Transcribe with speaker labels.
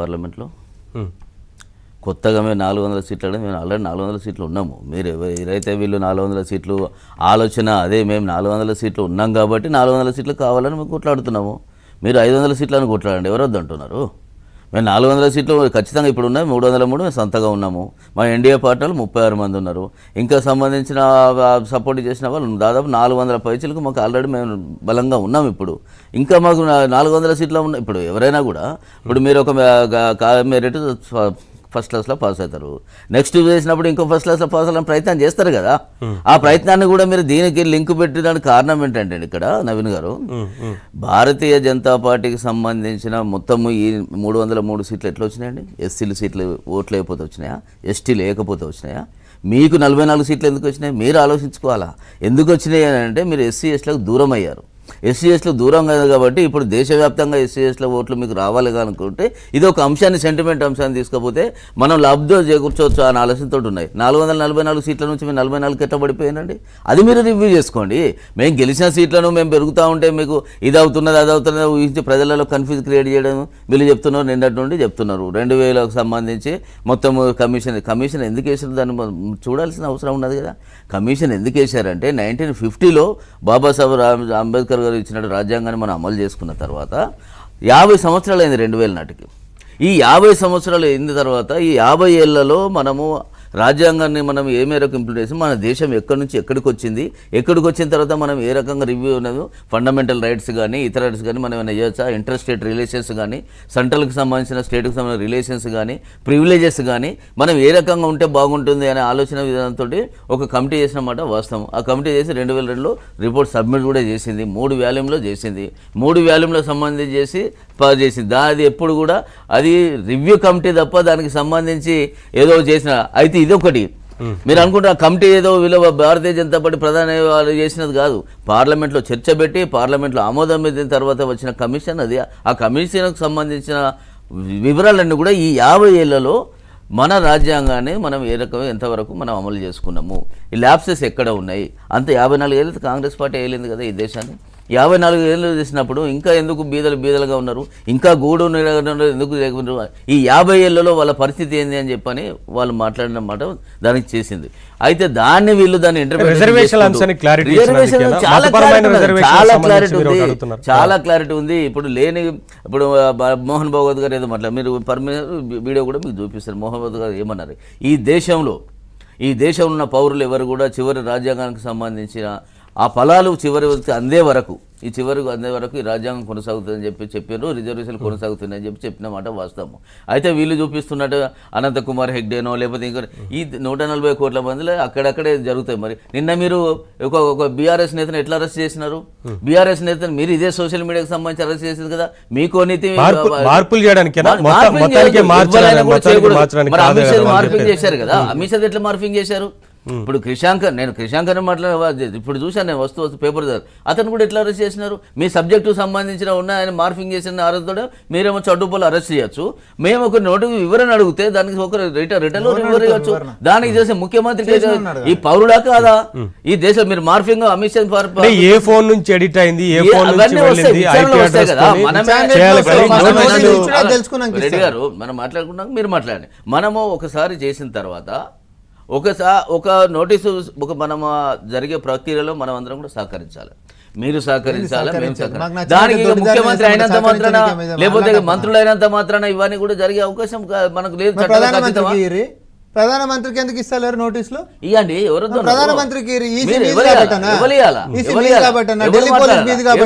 Speaker 1: పార్లమెంట్లో కొత్తగా మేము నాలుగు వందల సీట్లు అంటే మేము ఆల్రెడీ నాలుగు వందల సీట్లు ఉన్నాము మీరు ఎవరైతే వీళ్ళు నాలుగు వందల సీట్లు ఆలోచన అదే మేము నాలుగు వందల సీట్లు ఉన్నాం కాబట్టి నాలుగు వందల సీట్లు కావాలని మేము కొట్లాడుతున్నాము మీరు ఐదు వందల సీట్లను కొట్లాడండి ఎవరొద్దంటున్నారు మేము నాలుగు వందల సీట్లు ఖచ్చితంగా ఇప్పుడు ఉన్నాయి మూడు వందల మూడు మేము సొంతగా ఉన్నాము మా ఎన్డీఏ పార్టీలు ముప్పై ఆరు మంది ఉన్నారు ఇంకా సంబంధించిన సపోర్ట్ చేసిన వాళ్ళు దాదాపు నాలుగు వందల పైచలకు మాకు ఆల్రెడీ మేము బలంగా ఉన్నాం ఇప్పుడు ఇంకా మాకు నాలుగు వందల సీట్లు ఉన్న ఇప్పుడు ఎవరైనా కూడా ఇప్పుడు మీరు ఒక మెరిట్ ఫస్ట్ క్లాస్లో పాస్ అవుతారు నెక్స్ట్ చేసినప్పుడు ఇంకో ఫస్ట్ క్లాస్లో పాస్ అవ్వాలని ప్రయత్నం చేస్తారు కదా hmm. ఆ ప్రయత్నాన్ని కూడా మీరు దీనికి లింక్ పెట్టడానికి కారణం ఏంటంటే ఇక్కడ నవీన్ గారు hmm, hmm. భారతీయ జనతా పార్టీకి సంబంధించిన మొత్తం ఈ మూడు వందల మూడు సీట్లు ఎట్లా వచ్చినాయండి ఎస్సీలు సీట్లు ఓట్లు అయిపోతే వచ్చినాయా ఎస్టీలు లేకపోతే వచ్చినాయా మీకు నలభై నాలుగు సీట్లు ఎందుకు వచ్చినాయి మీరు ఆలోచించుకోవాలా ఎందుకు వచ్చినాయి అంటే మీరు ఎస్సీ ఎస్టీలకు దూరం అయ్యారు ఎస్సీఎస్లో దూరం కాదు కాబట్టి ఇప్పుడు దేశవ్యాప్తంగా ఎస్సీఎస్లో ఓట్లు మీకు రావాలి కానుకుంటే ఇది ఒక అంశాన్ని సెంటిమెంట్ అంశాన్ని తీసుకపోతే మనం లబ్ధో చేకూర్చవచ్చు అని ఆలోచనతో ఉన్నాయి నాలుగు వందల నలభై నాలుగు సీట్ల నుంచి మేము నలభై నాలుగు ఎట్లా పడిపోయానండి అది మీరు రివ్యూ చేసుకోండి మేము గెలిచిన సీట్లను మేము పెరుగుతూ ఉంటే మీకు ఇది అవుతున్నది అది అవుతున్నది ఊహించి ప్రజలలో కన్ఫ్యూజ్ క్రియేట్ చేయడం వీళ్ళు చెప్తున్నారు నిన్నటి నుండి చెప్తున్నారు రెండు వేలకు సంబంధించి మొత్తం కమిషన్ కమిషన్ ఎందుకు వేసిన దాన్ని చూడాల్సిన అవసరం ఉన్నది కదా కమిషన్ ఎందుకు వేశారంటే నైన్టీన్ ఫిఫ్టీలో బాబాసాహెబ్ అంబేద్కర్ అంబేద్కర్ గారు ఇచ్చిన రాజ్యాంగాన్ని మనం అమలు చేసుకున్న తర్వాత యాభై సంవత్సరాలు అయింది రెండు వేల నాటికి ఈ యాభై సంవత్సరాలు అయిన తర్వాత ఈ యాభై ఏళ్లలో మనము రాజ్యాంగాన్ని మనం ఏ మేరకు ఇంప్లిమెంట్ చేసి మన దేశం ఎక్కడి నుంచి ఎక్కడికి వచ్చింది ఎక్కడికి వచ్చిన తర్వాత మనం ఏ రకంగా రివ్యూ ఉన్నదో ఫండమెంటల్ రైట్స్ కానీ ఇతర రైట్స్ కానీ మనం ఏమైనా చేయొచ్చా ఇంటర్ స్టేట్ రిలేషన్స్ కానీ సెంట్రల్కి సంబంధించిన స్టేట్కి సంబంధించిన రిలేషన్స్ కానీ ప్రివిలేజెస్ కానీ మనం ఏ రకంగా ఉంటే బాగుంటుంది అనే ఆలోచన విధానంతో ఒక కమిటీ చేసినమాట వాస్తవం ఆ కమిటీ చేసి రెండు వేల రెండులో రిపోర్ట్ సబ్మిట్ కూడా చేసింది మూడు వాల్యూమ్లో చేసింది మూడు వాల్యూమ్లో సంబంధించి చేసి చేసింది దాని అది ఎప్పుడు కూడా అది రివ్యూ కమిటీ తప్ప దానికి సంబంధించి ఏదో చేసిన అయితే ఇదొకటి మీరు అనుకుంటున్న కమిటీ ఏదో విలువ భారతీయ జనతా పార్టీ ప్రధాన చేసినది కాదు పార్లమెంట్లో చర్చ పెట్టి పార్లమెంట్లో ఆమోదం పెట్టిన తర్వాత వచ్చిన కమిషన్ అది ఆ కమిషన్కు సంబంధించిన వివరాలన్నీ కూడా ఈ యాభై ఏళ్లలో మన రాజ్యాంగాన్ని మనం ఏ రకం ఎంతవరకు మనం అమలు చేసుకున్నాము ఈ ల్యాబ్సెస్ ఎక్కడ ఉన్నాయి అంత యాభై నాలుగు ఏళ్ళు కాంగ్రెస్ పార్టీ వేయలేదు కదా ఈ దేశాన్ని యాభై నాలుగు ఏళ్ళు చేసినప్పుడు ఇంకా ఎందుకు బీదలు బీదలుగా ఉన్నారు ఇంకా గూడు ఎందుకు లేకుండా ఈ యాభై ఏళ్ళలో వాళ్ళ పరిస్థితి ఏంది అని చెప్పని వాళ్ళు మాట్లాడిన మాట దానికి చేసింది అయితే దాన్ని వీళ్ళు దాన్ని చాలా క్లారిటీ ఉంది చాలా క్లారిటీ ఉంది ఇప్పుడు లేని ఇప్పుడు మోహన్ భగవత్ గారు ఏదో మాట్లాడారు మీరు పర్మనెంట్ వీడియో కూడా మీకు చూపిస్తారు మోహన్ భగవత్ గారు ఏమన్నారు ఈ దేశంలో ఈ దేశంలో ఉన్న పౌరులు ఎవరు కూడా చివరి రాజ్యాంగానికి సంబంధించిన ఆ ఫలాలు చివరి అందే వరకు ఈ చివరికి అందే వరకు ఈ రాజ్యాంగం కొనసాగుతుందని చెప్పి చెప్పారు రిజర్వేషన్ కొనసాగుతున్నాయని చెప్పి చెప్పిన మాట వాస్తవం అయితే వీళ్ళు చూపిస్తున్నట్టు అనంతకుమార్ హెగ్డేనో లేకపోతే ఇంకో ఈ నూట నలభై కోట్ల మందిలో అక్కడక్కడే జరుగుతాయి మరి నిన్న మీరు ఒక ఒక బీఆర్ఎస్ నేతను ఎట్లా అరెస్ట్ చేసినారు బీఆర్ఎస్ నేతను మీరు ఇదే సోషల్ మీడియాకి సంబంధించి అరెస్ట్ చేసింది కదా మీకు నీతి మార్పులు చేయడానికి మార్పింగ్ చేశారు కదా అమిత్ ఎట్లా మార్పింగ్ చేశారు ఇప్పుడు క్రిశాంకర్ నేను క్రిషాంకర్ మాట్లాడే ఇప్పుడు చూశాను నేను వస్తూ వస్తూ పేపర్ అతను కూడా ఎట్లా అరెస్ట్ చేసినారు మీ సబ్జెక్టు సంబంధించిన ఉన్న ఆయన మార్ఫింగ్ చేసిన అరెస్ట్తో మీరేమో చడ్డుపల్లి అరెస్ట్ చేయొచ్చు మేము ఒక నోటు వివరణ అడిగితే దానికి ఒక రిటర్న్ రిటర్న్ ఇవ్వచ్చు దానికి చేసే ముఖ్యమంత్రి ఈ పౌరుడా కాదా ఈ దేశం మీరు మార్ఫింగ్ అమిత్ షా ఏ ఫోన్ నుంచి ఎడిట్ అయింది ఏ ఫోన్ వస్తాయి మనం మాట్లాడుకున్నాక మీరు మాట్లాడండి మనము ఒకసారి చేసిన తర్వాత ఒకసారి ఒక నోటీసు ఒక మనం జరిగే ప్రక్రియలో మనం అందరం కూడా సహకరించాలి మీరు సహకరించాలి మేము సహకరించాలి దానికి ముఖ్యమంత్రి అయినంత మాత్రాన లేకపోతే మంత్రులు అయినంత మాత్రాన ఇవన్నీ కూడా జరిగే అవకాశం మనకు లేదు ప్రధానమంత్రికి ఎందుకు ఇస్తారు నోటీసులు ఇవ్వండి ఎవరు ప్రధానమంత్రికి